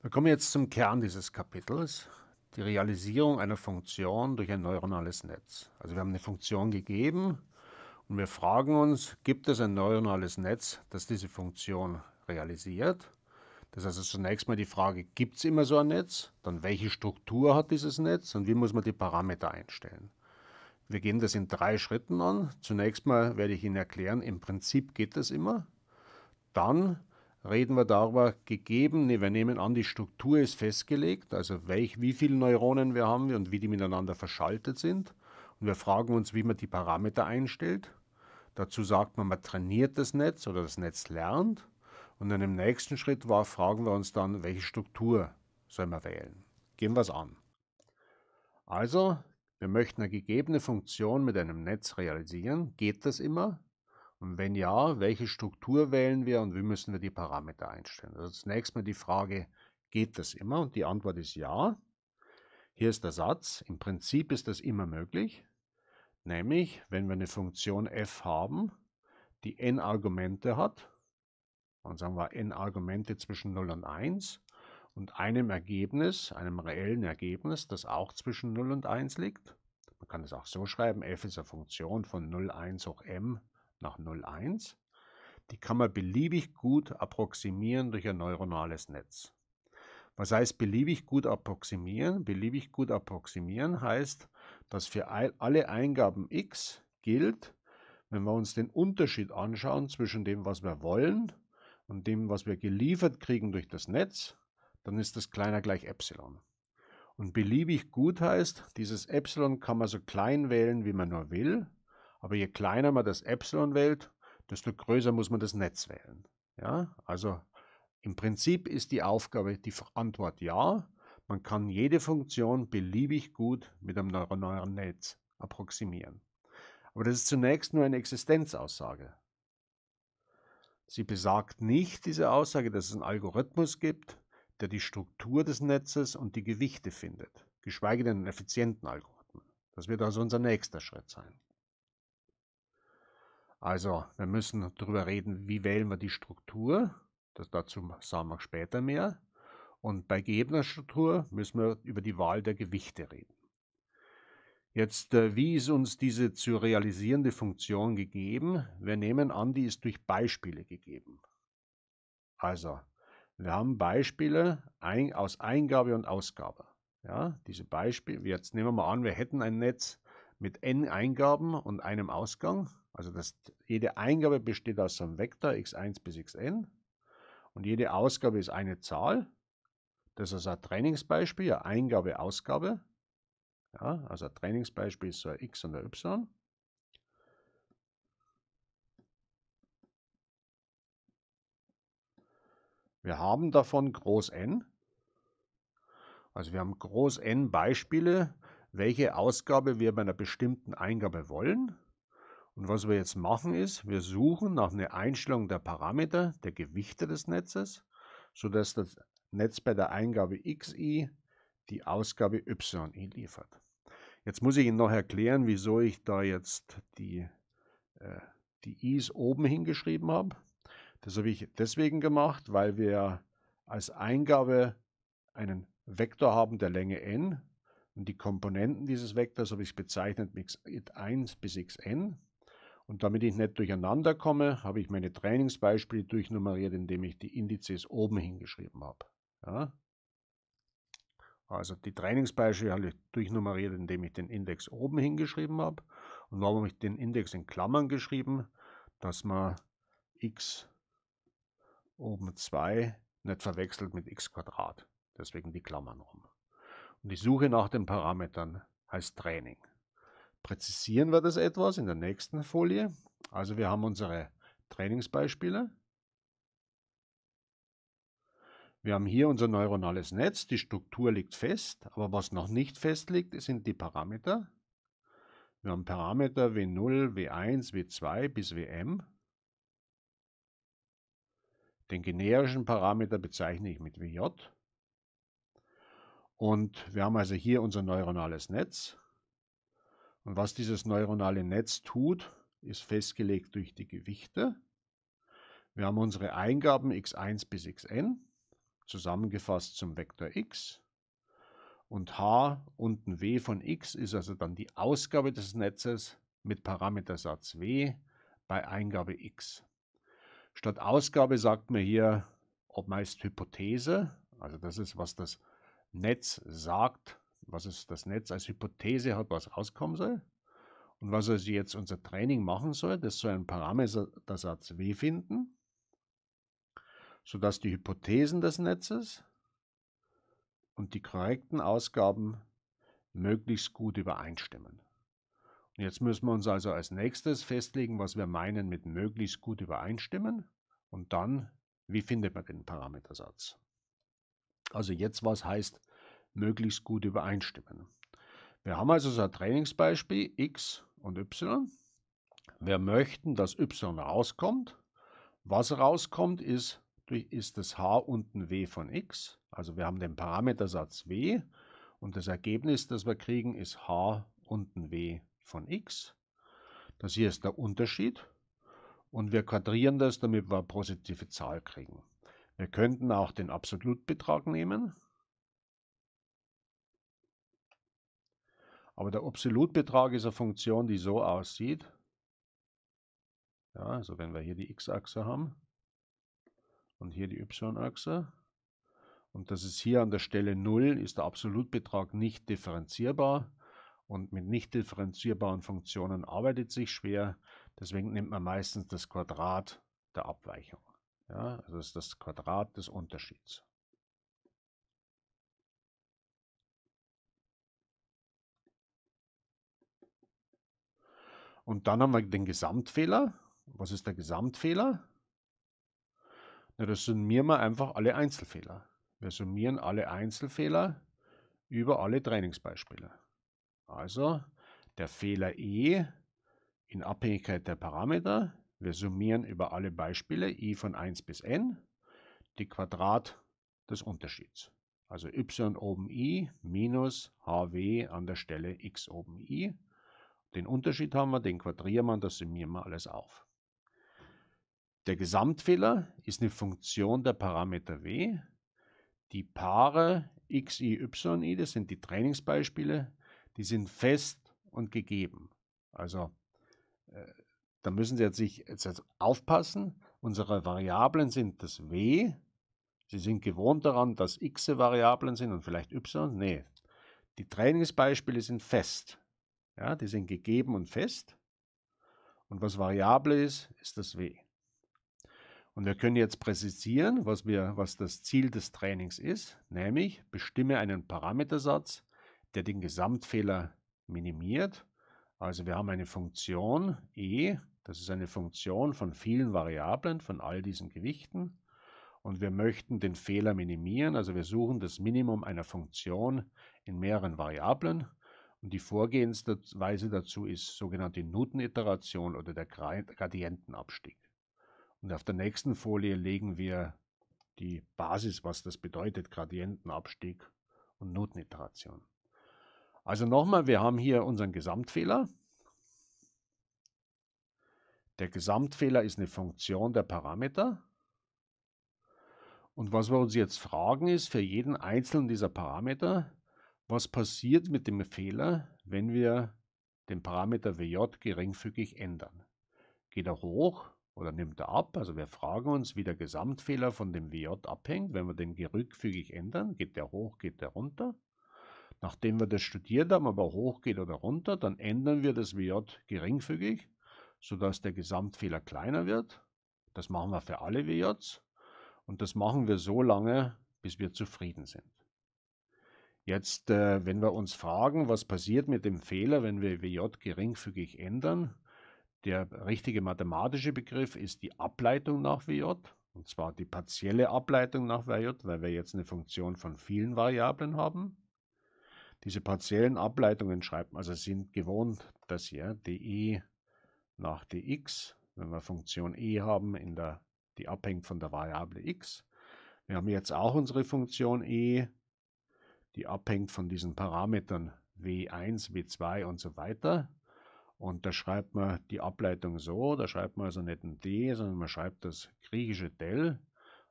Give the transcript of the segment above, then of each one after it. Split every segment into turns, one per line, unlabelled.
Wir kommen jetzt zum Kern dieses Kapitels, die Realisierung einer Funktion durch ein neuronales Netz. Also wir haben eine Funktion gegeben und wir fragen uns, gibt es ein neuronales Netz, das diese Funktion realisiert? Das heißt also zunächst mal die Frage, gibt es immer so ein Netz? Dann welche Struktur hat dieses Netz und wie muss man die Parameter einstellen? Wir gehen das in drei Schritten an. Zunächst mal werde ich Ihnen erklären, im Prinzip geht das immer. Dann reden wir darüber gegeben, nee, wir nehmen an, die Struktur ist festgelegt, also welch, wie viele Neuronen wir haben und wie die miteinander verschaltet sind. Und wir fragen uns, wie man die Parameter einstellt. Dazu sagt man, man trainiert das Netz oder das Netz lernt. Und dann im nächsten Schritt war, fragen wir uns dann, welche Struktur soll man wählen. Gehen wir es an. Also, wir möchten eine gegebene Funktion mit einem Netz realisieren. Geht das immer? Und wenn ja, welche Struktur wählen wir und wie müssen wir die Parameter einstellen? Also zunächst mal die Frage, geht das immer? Und die Antwort ist ja. Hier ist der Satz. Im Prinzip ist das immer möglich. Nämlich, wenn wir eine Funktion f haben, die n Argumente hat, und sagen wir n Argumente zwischen 0 und 1 und einem Ergebnis, einem reellen Ergebnis, das auch zwischen 0 und 1 liegt. Man kann es auch so schreiben, f ist eine Funktion von 0, 1 hoch m nach 01. Die kann man beliebig gut approximieren durch ein neuronales Netz. Was heißt beliebig gut approximieren? Beliebig gut approximieren heißt, dass für alle Eingaben x gilt, wenn wir uns den Unterschied anschauen zwischen dem, was wir wollen und dem, was wir geliefert kriegen durch das Netz, dann ist das kleiner gleich Epsilon. Und beliebig gut heißt, dieses Epsilon kann man so klein wählen, wie man nur will. Aber je kleiner man das Epsilon wählt, desto größer muss man das Netz wählen. Ja? Also im Prinzip ist die Aufgabe die Antwort ja. Man kann jede Funktion beliebig gut mit einem neuronalen Netz approximieren. Aber das ist zunächst nur eine Existenzaussage. Sie besagt nicht diese Aussage, dass es einen Algorithmus gibt, der die Struktur des Netzes und die Gewichte findet, geschweige denn einen effizienten Algorithmus. Das wird also unser nächster Schritt sein. Also, wir müssen darüber reden, wie wählen wir die Struktur. Das dazu sagen wir später mehr. Und bei gegebener Struktur müssen wir über die Wahl der Gewichte reden. Jetzt, äh, wie ist uns diese zu realisierende Funktion gegeben? Wir nehmen an, die ist durch Beispiele gegeben. Also, wir haben Beispiele aus Eingabe und Ausgabe. Ja, diese Beispiele, jetzt nehmen wir mal an, wir hätten ein Netz mit n Eingaben und einem Ausgang also das, jede Eingabe besteht aus einem Vektor x1 bis xn und jede Ausgabe ist eine Zahl. Das ist ein Trainingsbeispiel, eine Eingabe, Ausgabe. Ja, also ein Trainingsbeispiel ist so ein x und ein y. Wir haben davon groß n. Also wir haben groß n Beispiele, welche Ausgabe wir bei einer bestimmten Eingabe wollen. Und was wir jetzt machen ist, wir suchen nach einer Einstellung der Parameter, der Gewichte des Netzes, sodass das Netz bei der Eingabe xi die Ausgabe yi liefert. Jetzt muss ich Ihnen noch erklären, wieso ich da jetzt die, äh, die i's oben hingeschrieben habe. Das habe ich deswegen gemacht, weil wir als Eingabe einen Vektor haben der Länge n und die Komponenten dieses Vektors habe ich bezeichnet mit 1 bis xn. Und damit ich nicht durcheinander komme, habe ich meine Trainingsbeispiele durchnummeriert, indem ich die Indizes oben hingeschrieben habe. Ja? Also die Trainingsbeispiele habe ich durchnummeriert, indem ich den Index oben hingeschrieben habe. Und warum habe ich den Index in Klammern geschrieben? Dass man x oben 2 nicht verwechselt mit x Quadrat. Deswegen die Klammern rum. Und die Suche nach den Parametern heißt Training. Präzisieren wir das etwas in der nächsten Folie. Also wir haben unsere Trainingsbeispiele. Wir haben hier unser neuronales Netz, die Struktur liegt fest, aber was noch nicht fest liegt, sind die Parameter. Wir haben Parameter W0, W1, W2 bis Wm. Den generischen Parameter bezeichne ich mit Wj. Und wir haben also hier unser neuronales Netz. Und was dieses neuronale Netz tut, ist festgelegt durch die Gewichte. Wir haben unsere Eingaben x1 bis xn zusammengefasst zum Vektor x. Und h unten w von x ist also dann die Ausgabe des Netzes mit Parametersatz w bei Eingabe x. Statt Ausgabe sagt man hier ob meist Hypothese, also das ist, was das Netz sagt was es das Netz als Hypothese hat, was rauskommen soll. Und was also jetzt unser Training machen soll, das soll einen Parametersatz W finden, sodass die Hypothesen des Netzes und die korrekten Ausgaben möglichst gut übereinstimmen. Und jetzt müssen wir uns also als nächstes festlegen, was wir meinen mit möglichst gut übereinstimmen und dann, wie findet man den Parametersatz. Also jetzt, was heißt möglichst gut übereinstimmen. Wir haben also so ein Trainingsbeispiel x und y. Wir möchten, dass y rauskommt. Was rauskommt, ist, ist das h unten w von x. Also wir haben den Parametersatz w und das Ergebnis, das wir kriegen, ist h unten w von x. Das hier ist der Unterschied und wir quadrieren das, damit wir eine positive Zahl kriegen. Wir könnten auch den Absolutbetrag nehmen Aber der Absolutbetrag ist eine Funktion, die so aussieht. Ja, also wenn wir hier die x-Achse haben und hier die y-Achse und das ist hier an der Stelle 0, ist der Absolutbetrag nicht differenzierbar und mit nicht differenzierbaren Funktionen arbeitet sich schwer. Deswegen nimmt man meistens das Quadrat der Abweichung. Ja, also das ist das Quadrat des Unterschieds. Und dann haben wir den Gesamtfehler. Was ist der Gesamtfehler? Na, das summieren wir einfach alle Einzelfehler. Wir summieren alle Einzelfehler über alle Trainingsbeispiele. Also der Fehler E in Abhängigkeit der Parameter. Wir summieren über alle Beispiele i e von 1 bis n die Quadrat des Unterschieds. Also y oben i minus hw an der Stelle x oben i den Unterschied haben wir, den quadrieren wir, das summieren wir alles auf. Der Gesamtfehler ist eine Funktion der Parameter w. Die Paare x, i, y, i, das sind die Trainingsbeispiele, die sind fest und gegeben. Also äh, da müssen Sie jetzt, sich, jetzt aufpassen. Unsere Variablen sind das w. Sie sind gewohnt daran, dass x Variablen sind und vielleicht y. Nee, die Trainingsbeispiele sind fest. Ja, die sind gegeben und fest. Und was variabel ist, ist das W. Und wir können jetzt präzisieren, was, wir, was das Ziel des Trainings ist, nämlich bestimme einen Parametersatz, der den Gesamtfehler minimiert. Also wir haben eine Funktion e, das ist eine Funktion von vielen Variablen, von all diesen Gewichten. Und wir möchten den Fehler minimieren, also wir suchen das Minimum einer Funktion in mehreren Variablen. Und die Vorgehensweise dazu ist sogenannte Nuten-Iteration oder der Gradientenabstieg. Und auf der nächsten Folie legen wir die Basis, was das bedeutet, Gradientenabstieg und Noteniteration. Also nochmal, wir haben hier unseren Gesamtfehler. Der Gesamtfehler ist eine Funktion der Parameter. Und was wir uns jetzt fragen ist, für jeden einzelnen dieser Parameter, was passiert mit dem Fehler, wenn wir den Parameter wj geringfügig ändern? Geht er hoch oder nimmt er ab? Also wir fragen uns, wie der Gesamtfehler von dem wj abhängt. Wenn wir den geringfügig ändern, geht der hoch, geht der runter. Nachdem wir das studiert haben, ob er hoch geht oder runter, dann ändern wir das wj geringfügig, sodass der Gesamtfehler kleiner wird. Das machen wir für alle wjs und das machen wir so lange, bis wir zufrieden sind. Jetzt, äh, wenn wir uns fragen, was passiert mit dem Fehler, wenn wir WJ geringfügig ändern, der richtige mathematische Begriff ist die Ableitung nach WJ, und zwar die partielle Ableitung nach WJ, weil wir jetzt eine Funktion von vielen Variablen haben. Diese partiellen Ableitungen schreibt also sind gewohnt, dass hier dE nach dx, wenn wir Funktion e haben, in der, die abhängt von der Variable x. Wir haben jetzt auch unsere Funktion e die abhängt von diesen Parametern W1, W2 und so weiter. Und da schreibt man die Ableitung so, da schreibt man also nicht ein D, sondern man schreibt das griechische del,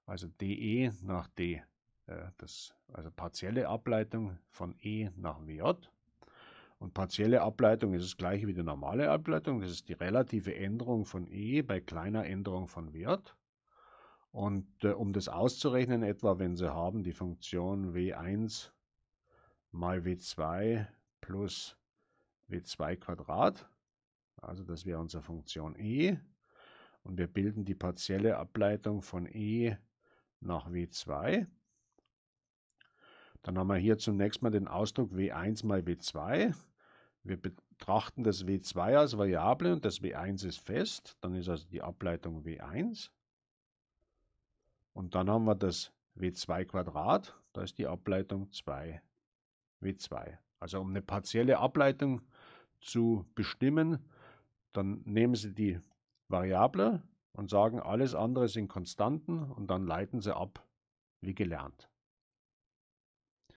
also DE nach D, äh, das, also partielle Ableitung von E nach WJ. Und partielle Ableitung ist das gleiche wie die normale Ableitung, das ist die relative Änderung von E bei kleiner Änderung von WJ. Und äh, um das auszurechnen, etwa wenn Sie haben die Funktion W1 mal w2 plus w2 Quadrat. Also das wäre unsere Funktion e. Und wir bilden die partielle Ableitung von e nach w2. Dann haben wir hier zunächst mal den Ausdruck w1 mal w2. Wir betrachten das w2 als Variable und das w1 ist fest. Dann ist also die Ableitung w1. Und dann haben wir das w2 Quadrat. Da ist die Ableitung 2 W2. Also um eine partielle Ableitung zu bestimmen, dann nehmen Sie die Variable und sagen, alles andere sind Konstanten und dann leiten Sie ab, wie gelernt.